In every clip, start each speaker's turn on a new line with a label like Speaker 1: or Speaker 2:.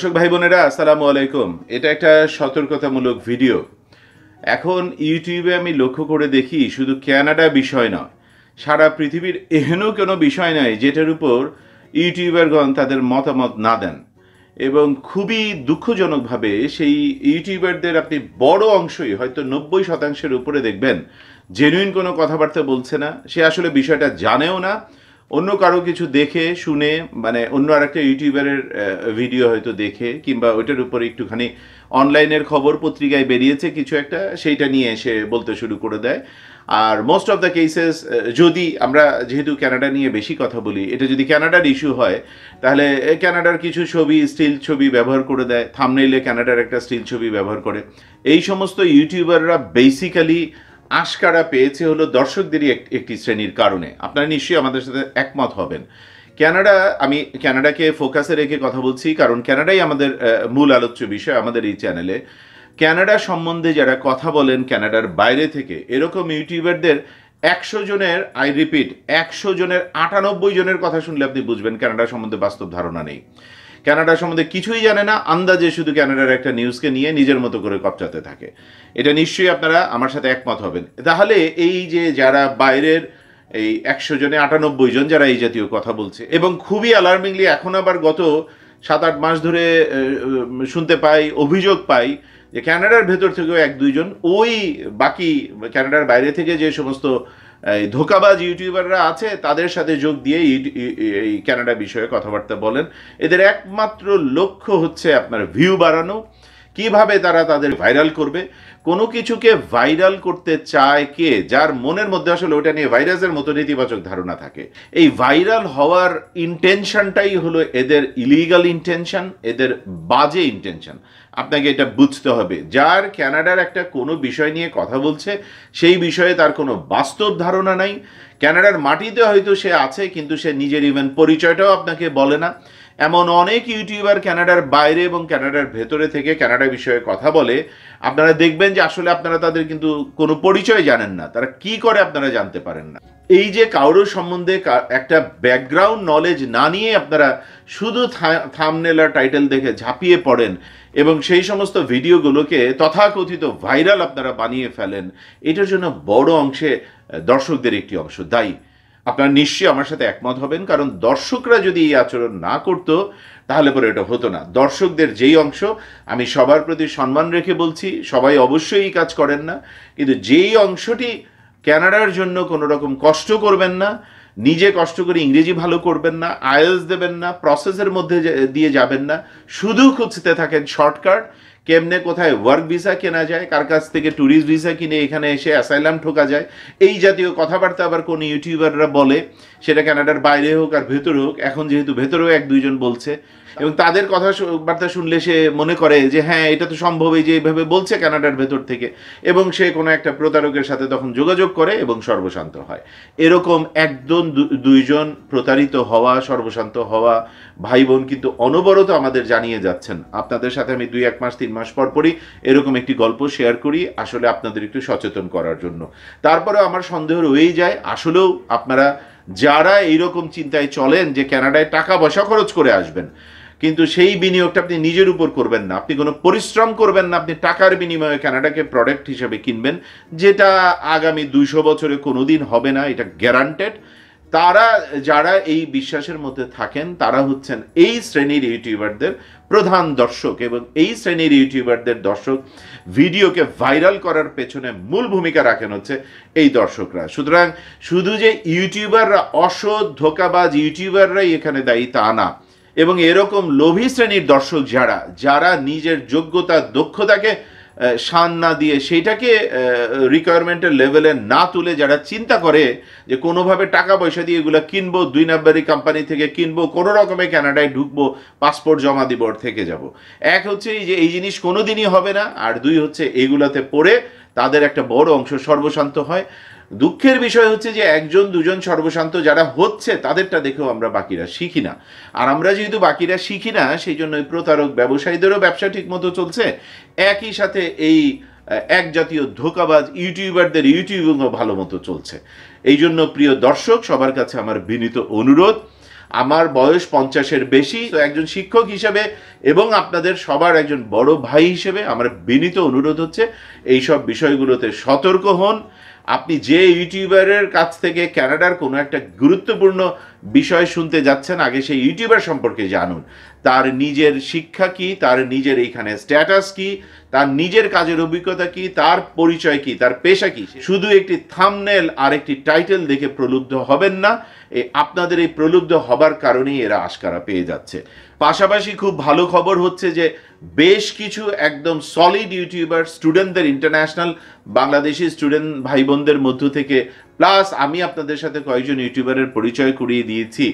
Speaker 1: দর্শক ভাই বোনেরা আসসালামু আলাইকুম এটা একটা সতর্কতামূলক ভিডিও এখন ইউটিউবে আমি লক্ষ্য করে দেখি শুধু ক্যানাডা বিষয় নয় সারা পৃথিবীর এহেন কোনো বিষয় নয় যেটার উপর ইউটিউবারগণ তাদের মতামত না দেন এবং খুবই দুঃখজনকভাবে সেই ইউটিউবারদের আপনি বড় অংশই হয়তো নব্বই শতাংশের উপরে দেখবেন জেনুইন কোনো কথাবার্তা বলছে না সে আসলে বিষয়টা জানেও না অন্য কারো কিছু দেখে শুনে মানে অন্য আরেকটা ইউটিউবারের ভিডিও হয়তো দেখে কিংবা ওইটার উপর একটুখানি অনলাইনের খবর পত্রিকায় বেরিয়েছে কিছু একটা সেইটা নিয়ে এসে বলতে শুরু করে দেয় আর মোস্ট অফ দ্য কেসেস যদি আমরা যেহেতু ক্যানাডা নিয়ে বেশি কথা বলি এটা যদি ক্যানাডার ইস্যু হয় তাহলে ক্যানাডার কিছু ছবি স্টিল ছবি ব্যবহার করে দেয় থামনেইলে ক্যানাডার একটা স্টিল ছবি ব্যবহার করে এই সমস্ত ইউটিউবাররা বেসিক্যালি আশকারা পেয়েছে হলো দর্শকদেরই একটি শ্রেণীর কারণে আপনারা নিশ্চয়ই আমাদের সাথে একমত হবেন ক্যানাডা আমি ক্যানাডাকে ফোকাসে রেখে কথা বলছি কারণ ক্যানাডাই আমাদের মূল আলোচ্য বিষয় আমাদের এই চ্যানেলে ক্যানাডা সম্বন্ধে যারা কথা বলেন ক্যানাডার বাইরে থেকে এরকম ইউটিউবারদের একশো জনের আই রিপিট একশো জনের আটানব্বই জনের কথা শুনলে আপনি বুঝবেন ক্যানাডা সম্বন্ধে বাস্তব ধারণা নেই ক্যানাডা সম্বন্ধে কিছুই জানে না আন্দাজে শুধু ক্যানাডার একটা নিউজকে নিয়ে নিজের মতো করে কপচাতে থাকে এটা নিশ্চয়ই আপনারা আমার সাথে একমত হবেন তাহলে এই যে যারা বাইরের এই একশো জনে আটানব্বই জন যারা এই জাতীয় কথা বলছে এবং খুবই অ্যালার্মিংলি এখন আবার গত সাত আট মাস ধরে শুনতে পাই অভিযোগ পাই যে ক্যানাডার ভেতর থেকেও এক দুইজন ওই বাকি ক্যানাডার বাইরে থেকে যে সমস্ত এই ধোকাবাজ ইউটিউবাররা আছে তাদের সাথে যোগ দিয়ে এই ক্যানাডা বিষয়ে কথাবার্তা বলেন এদের একমাত্র লক্ষ্য হচ্ছে আপনার ভিউ বাড়ানো কিভাবে তারা তাদের ভাইরাল করবে কোনো কিছুকে ভাইরাল করতে চায় কে যার মনের মধ্যে আসলে ওটা নিয়ে ভাইরাসের মতো নেতিবাচক ধারণা থাকে এই ভাইরাল হওয়ার ইন্টেনশনটাই হলো এদের ইলিগাল ইন্টেনশন এদের বাজে ইন্টেনশন আপনাকে এটা বুঝতে হবে যার ক্যানাডার একটা কোনো বিষয় নিয়ে কথা বলছে সেই বিষয়ে তার কোনো বাস্তব ধারণা নাই ক্যানাডার মাটিতে হয়তো সে আছে কিন্তু সে নিজের ইভেন পরিচয়টাও আপনাকে বলে না এমন অনেক ইউটিউবার ক্যানাডার বাইরে এবং ক্যানাডার ভেতরে থেকে ক্যানাডা বিষয়ে কথা বলে আপনারা দেখবেন যে আসলে আপনারা তাদের কিন্তু কোনো পরিচয় জানেন না তারা কি করে আপনারা জানতে পারেন না এই যে কারোর সম্বন্ধে একটা ব্যাকগ্রাউন্ড নলেজ না নিয়ে আপনারা শুধু থামনেলা টাইটেল দেখে ঝাঁপিয়ে পড়েন এবং সেই সমস্ত ভিডিওগুলোকে তথাকথিত ভাইরাল আপনারা বানিয়ে ফেলেন এটার জন্য বড় অংশে দর্শকদের একটি অংশ দায়ী আপনারা নিশ্চয়ই আমার সাথে একমত হবেন কারণ দর্শকরা যদি এই আচরণ না করতো তাহলে পরে এটা হতো না দর্শকদের যেই অংশ আমি সবার প্রতি সম্মান রেখে বলছি সবাই অবশ্যই এই কাজ করেন না কিন্তু যেই অংশটি ক্যানাডার জন্য কোনো রকম কষ্ট করবেন না নিজে কষ্ট করে ইংরেজি ভালো করবেন না আয়েলস দেবেন না প্রসেসের মধ্যে দিয়ে যাবেন না শুধু খুঁজতে থাকেন শর্টকাট কেমনে কোথায় ওয়ার্ক ভিসা কেনা যায় কার কাছ থেকে ট্যুরিস্ট ভিসা কিনে এখানে এসে অ্যাসাইলাম ঠোকা যায় এই জাতীয় কথাবার্তা আবার কোন ইউটিউবাররা বলে সেটা ক্যানাডার বাইরে হোক আর ভেতরে হোক এখন যেহেতু ভেতরেও এক দুইজন বলছে এবং তাদের কথা বার্তা শুনলে সে মনে করে যে হ্যাঁ এটা তো সম্ভব এই যে এইভাবে বলছে কানাডার ভেতর থেকে এবং সে কোনো একটা প্রতারকের সাথে তখন যোগাযোগ করে এবং সর্বশান্ত হয় এরকম একজন দুইজন প্রতারিত হওয়া সর্বশান্ত হওয়া ভাই বোন কিন্তু অনবরত আমাদের জানিয়ে যাচ্ছেন আপনাদের সাথে আমি দুই এক মাস তিন মাস পর পরই এরকম একটি গল্প শেয়ার করি আসলে আপনাদের একটু সচেতন করার জন্য তারপরে আমার সন্দেহ রয়েই যায় আসলেও আপনারা যারা এইরকম চিন্তায় চলেন যে ক্যানাডায় টাকা পয়সা খরচ করে আসবেন কিন্তু সেই বিনিয়োগটা আপনি নিজের উপর করবেন না আপনি কোনো পরিশ্রম করবেন না আপনি টাকার বিনিময়ে কানাডাকে প্রোডাক্ট হিসেবে কিনবেন যেটা আগামী দুইশো বছরে কোনো দিন হবে না এটা গ্যারান্টেড তারা যারা এই বিশ্বাসের মধ্যে থাকেন তারা হচ্ছেন এই শ্রেণীর ইউটিউবারদের প্রধান দর্শক এবং এই শ্রেণীর ইউটিউবারদের দর্শক ভিডিওকে ভাইরাল করার পেছনে মূল ভূমিকা রাখেন হচ্ছে এই দর্শকরা সুতরাং শুধু যে ইউটিউবাররা অসৎ ধোকাবাজ ইউটিউবাররাই এখানে দায়ী তা না এবং এরকম লোভী শ্রেণীর দর্শক যারা যারা নিজের যোগ্যতা দক্ষতাকে সান না দিয়ে সেইটাকে রিকোয়ারমেন্টের লেভেলে না তুলে যারা চিন্তা করে যে কোনোভাবে টাকা পয়সা দিয়ে এগুলো কিনবো দুই নাম্বারি কোম্পানি থেকে কিনবো কোনো রকমে ক্যানাডায় ঢুকবো পাসপোর্ট জমা দিব থেকে যাব এক হচ্ছে এই যে এই জিনিস কোনো দিনই হবে না আর দুই হচ্ছে এইগুলোতে পড়ে তাদের একটা বড় অংশ সর্বশান্ত হয় দুঃখের বিষয় হচ্ছে যে একজন দুজন সর্বশান্ত যারা হচ্ছে তাদেরটা দেখেও আমরা বাকিরা শিখি না আর আমরা যেহেতু বাকিরা শিখি না সেই জন্য প্রতারক ব্যবসায়ীদেরও ব্যবসা ঠিকমতো চলছে একই সাথে এই এক জাতীয় ধোকাবাজ ইউটিউবারদের ইউটিউবও ভালো মতো চলছে এই জন্য প্রিয় দর্শক সবার কাছে আমার বিনীত অনুরোধ আমার বয়স পঞ্চাশের বেশি তো একজন শিক্ষক হিসেবে এবং আপনাদের সবার একজন বড় ভাই হিসেবে আমার বিনীত অনুরোধ হচ্ছে এইসব বিষয়গুলোতে সতর্ক হন আপনি যে ইউটিউবারের কাছ থেকে ক্যানাডার কোনো একটা গুরুত্বপূর্ণ বিষয় শুনতে যাচ্ছেন আগে সেই ইউটিউবার সম্পর্কে জানুন তার নিজের শিক্ষা কি তার নিজের এইখানে স্ট্যাটাস কি তার নিজের কাজের অভিজ্ঞতা কি তার পরিচয় কি তার পেশা কি শুধু একটি থামনেল আর একটি টাইটেল দেখে প্রলুব্ধ হবেন না আপনাদের এই প্রলুব্ধ হবার কারণেই এরা আশকারা পেয়ে যাচ্ছে পাশাপাশি খুব ভালো খবর হচ্ছে যে বেশ কিছু একদম সলিড ইউটিউবার স্টুডেন্টদের ইন্টারন্যাশনাল বাংলাদেশি স্টুডেন্ট ভাই বোনদের মধ্য থেকে প্লাস আমি আপনাদের সাথে কয়েকজন ইউটিউবারের পরিচয় করিয়ে দিয়েছি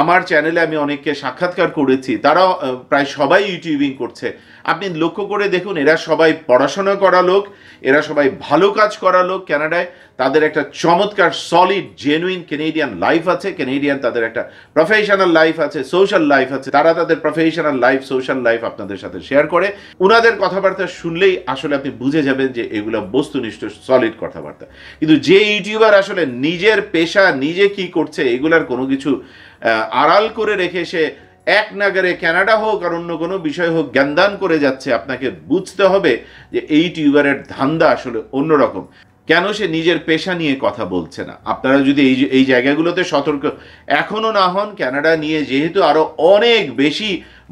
Speaker 1: আমার চ্যানেলে আমি অনেককে সাক্ষাৎকার করেছি তারা প্রায় সবাই ইউটিউবিং করছে আপনি লক্ষ্য করে দেখুন এরা সবাই পড়াশোনা করা লোক এরা সবাই ভালো কাজ করা লোক ক্যানাডায় তাদের একটা চমৎকার সলিড জেনুইন কেনেডিয়ান লাইফ আছে কেনেডিয়ান তাদের একটা প্রফেশনাল লাইফ আছে সোশ্যাল লাইফ আছে তারা তাদের প্রফেশনাল লাইফ সোশ্যাল লাইফ আপনাদের সাথে শেয়ার করে উনাদের কথাবার্তা শুনলেই আসলে আপনি বুঝে যাবেন যে এগুলো বস্তুনিষ্ঠ সলিড কথাবার্তা কিন্তু যে ইউটিউবার আসলে নিজের পেশা নিজে কি করছে এগুলার কোনো কিছু আড়াল করে রেখে সে এক নাগারে ক্যানাডা হোক আর অন্য কোনো বিষয় হোক জ্ঞানদান করে যাচ্ছে আপনাকে বুঝতে হবে যে এই টিউবারের ধান্দা আসলে অন্যরকম কেন সে নিজের পেশা নিয়ে কথা বলছে না আপনারা যদি এই এই জায়গাগুলোতে সতর্ক এখনও না হন ক্যানাডা নিয়ে যেহেতু আরও অনেক বেশি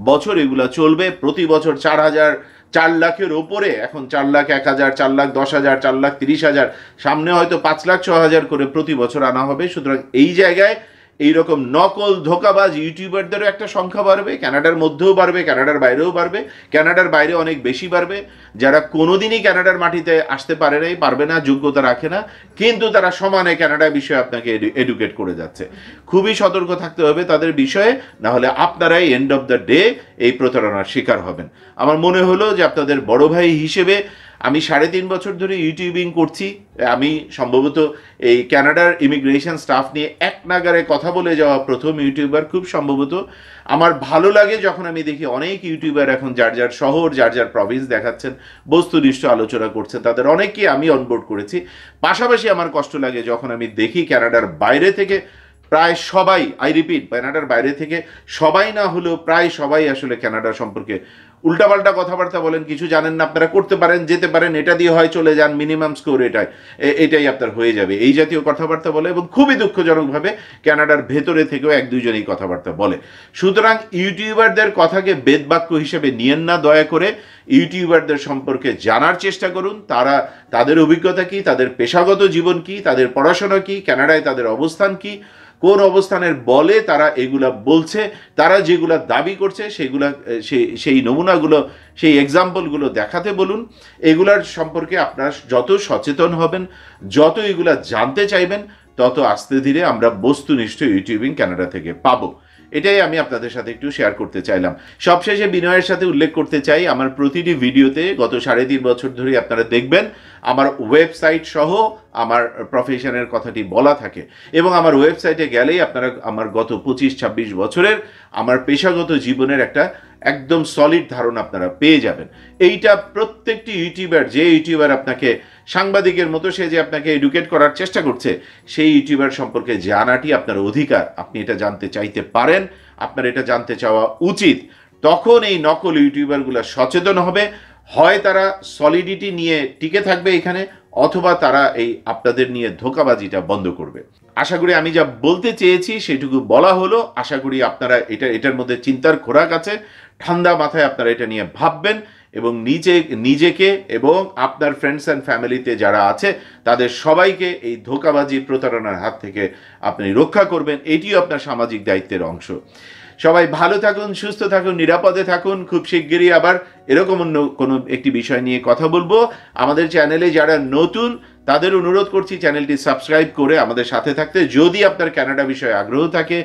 Speaker 1: বছর এগুলো চলবে প্রতি বছর চার হাজার চার লাখের ওপরে এখন চার লাখ এক হাজার চার লাখ দশ হাজার চার লাখ তিরিশ হাজার সামনে হয়তো পাঁচ লাখ ছ হাজার করে প্রতি বছর আনা হবে সুতরাং এই জায়গায় এইরকম নকল ধোকাবাজ ইউটিউবারদেরও একটা সংখ্যা বাড়বে ক্যানাডার মধ্যেও বাড়বে ক্যানাডার বাইরেও বাড়বে ক্যানাডার বাইরে অনেক বেশি বাড়বে যারা কোনোদিনই ক্যানাডার মাটিতে আসতে পারে নাই পারবে না যোগ্যতা রাখে না কিন্তু তারা সমানে ক্যানাডা বিষয়ে আপনাকে এডুকেট করে যাচ্ছে খুবই সতর্ক থাকতে হবে তাদের বিষয়ে না হলে আপনারাই এন্ড অফ দ্য ডে এই প্রতারণার শিকার হবেন আমার মনে হলো যে আপনাদের বড় ভাই হিসেবে আমি সাড়ে তিন বছর ধরে ইউটিউবিং করছি আমি সম্ভবত এই ক্যানাডার ইমিগ্রেশন স্টাফ নিয়ে এক নাগারে কথা বলে যাওয়া প্রথম ইউটিউবার খুব সম্ভবত আমার ভালো লাগে যখন আমি দেখি অনেক ইউটিউবার এখন যার যার শহর যার যার প্রভিন্স দেখাচ্ছেন বস্তুনিষ্ঠ আলোচনা করছেন তাদের অনেককেই আমি অনবোর্ড করেছি পাশাপাশি আমার কষ্ট লাগে যখন আমি দেখি ক্যানাডার বাইরে থেকে প্রায় সবাই আই রিপিট ক্যানাডার বাইরে থেকে সবাই না হলেও প্রায় সবাই আসলে ক্যানাডা সম্পর্কে উল্টাপাল্টা কথাবার্তা বলেন কিছু জানেন না আপনারা করতে পারেন যেতে পারেন এটা দিয়ে হয় চলে যান মিনিমাম স্কোর এটাই এটাই আপনার হয়ে যাবে এই জাতীয় কথাবার্তা বলে এবং খুবই দুঃখজনকভাবে ক্যানাডার ভেতরে থেকেও এক দুইজন এই কথাবার্তা বলে সুতরাং ইউটিউবারদের কথাকে বেদবাক্য হিসেবে নিয়েন না দয়া করে ইউটিউবারদের সম্পর্কে জানার চেষ্টা করুন তারা তাদের অভিজ্ঞতা কি তাদের পেশাগত জীবন কি তাদের পড়াশোনা কি ক্যানাডায় তাদের অবস্থান কি কোন অবস্থানের বলে তারা এগুলা বলছে তারা যেগুলা দাবি করছে সেগুলা সেই নমুনাগুলো সেই এক্সাম্পলগুলো দেখাতে বলুন এগুলার সম্পর্কে আপনারা যত সচেতন হবেন যত এগুলা জানতে চাইবেন তত আস্তে ধীরে আমরা বস্তুনিষ্ঠ ইউটিউবিং ক্যানাডা থেকে পাবো এটাই আমি আপনাদের সাথে একটু শেয়ার করতে চাইলাম সবশেষে বিনয়ের সাথে উল্লেখ করতে চাই আমার প্রতিটি ভিডিওতে গত সাড়ে তিন বছর ধরে আপনারা দেখবেন আমার ওয়েবসাইট সহ আমার প্রফেশনের কথাটি বলা থাকে এবং আমার ওয়েবসাইটে গেলেই আপনারা আমার গত পঁচিশ ছাব্বিশ বছরের আমার পেশাগত জীবনের একটা একদম সলিড ধারণা আপনারা পেয়ে যাবেন এইটা প্রত্যেকটি ইউটিউবার যে ইউটিউবার আপনাকে সাংবাদিকের মতো সে যে আপনাকে এডুকেট করার চেষ্টা করছে সেই ইউটিউবার সম্পর্কে জানাটি আপনার অধিকার আপনি এটা জানতে চাইতে পারেন আপনার এটা জানতে চাওয়া উচিত তখন এই নকল ইউটিউবারগুলো সচেতন হবে হয় তারা সলিডিটি নিয়ে টিকে থাকবে এখানে অথবা তারা এই আপনাদের নিয়ে ধোকাবাজিটা বন্ধ করবে আশা করি আমি যা বলতে চেয়েছি সেটুকু বলা হলো আশা করি আপনারা এটা এটার মধ্যে চিন্তার খোরাক আছে ঠান্ডা মাথায় আপনারা এটা নিয়ে ভাববেন এবং নিজে নিজেকে এবং আপনার ফ্রেন্ডস অ্যান্ড ফ্যামিলিতে যারা আছে তাদের সবাইকে এই ধোকাবাজি প্রতারণার হাত থেকে আপনি রক্ষা করবেন এটিও আপনার সামাজিক দায়িত্বের অংশ সবাই ভালো থাকুন সুস্থ থাকুন নিরাপদে থাকুন খুব শিগগিরই আবার এরকম অন্য কোনো একটি বিষয় নিয়ে কথা বলবো আমাদের চ্যানেলে যারা নতুন তাদের অনুরোধ করছি চ্যানেলটি সাবস্ক্রাইব করে আমাদের সাথে থাকতে যদি আপনার ক্যানাডা বিষয়ে আগ্রহ থাকে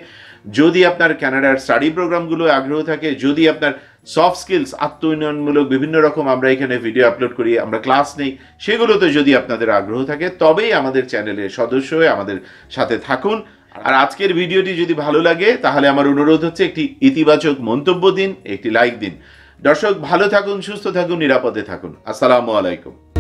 Speaker 1: যদি আপনার ক্যানাডার স্টাডি প্রোগ্রামগুলো আগ্রহ থাকে যদি আপনার সফট স্কিলস আত্ম উন্নয়নমূলক বিভিন্ন রকম আমরা এখানে ভিডিও আপলোড করি আমরা ক্লাস নেই সেগুলোতে যদি আপনাদের আগ্রহ থাকে তবেই আমাদের চ্যানেলের সদস্য হয়ে আমাদের সাথে থাকুন আর আজকের ভিডিওটি যদি ভালো লাগে তাহলে আমার অনুরোধ হচ্ছে একটি ইতিবাচক মন্তব্য দিন একটি লাইক দিন দর্শক ভালো থাকুন সুস্থ থাকুন নিরাপদে থাকুন আসসালামু আলাইকুম